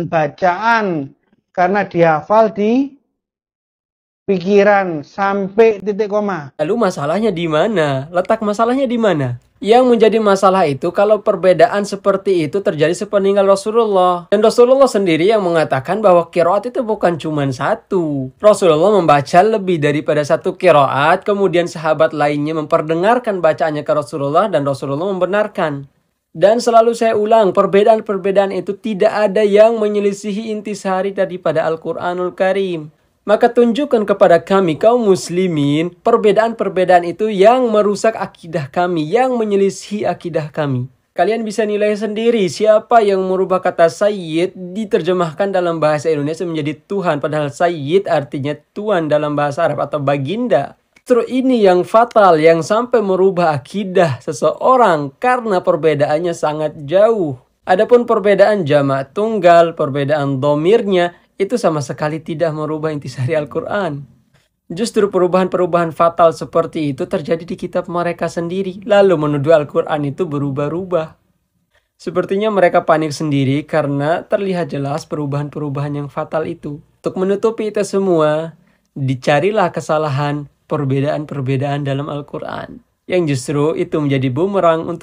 bacaan karena dihafal di pikiran sampai titik koma. Lalu masalahnya di mana? Letak masalahnya di mana? Yang menjadi masalah itu kalau perbedaan seperti itu terjadi sepeninggal Rasulullah. Dan Rasulullah sendiri yang mengatakan bahwa kiroat itu bukan cuma satu. Rasulullah membaca lebih daripada satu kiroat, kemudian sahabat lainnya memperdengarkan bacaannya ke Rasulullah dan Rasulullah membenarkan. Dan selalu saya ulang, perbedaan-perbedaan itu tidak ada yang menyelisihi intisari pada Al-Quranul Karim. Maka tunjukkan kepada kami kaum muslimin perbedaan-perbedaan itu yang merusak akidah kami, yang menyelisihi akidah kami. Kalian bisa nilai sendiri siapa yang merubah kata Sayyid diterjemahkan dalam bahasa Indonesia menjadi Tuhan. Padahal Sayyid artinya Tuhan dalam bahasa Arab atau Baginda. Justru ini yang fatal yang sampai merubah akidah seseorang karena perbedaannya sangat jauh. Adapun perbedaan jamak tunggal, perbedaan domirnya itu sama sekali tidak merubah intisari Al-Quran. Justru perubahan-perubahan fatal seperti itu terjadi di kitab mereka sendiri, lalu menuduh Al-Quran itu berubah-ubah. Sepertinya mereka panik sendiri karena terlihat jelas perubahan-perubahan yang fatal itu. Untuk menutupi itu semua, dicarilah kesalahan perbedaan-perbedaan dalam Al-Quran yang justru itu menjadi bumerang untuk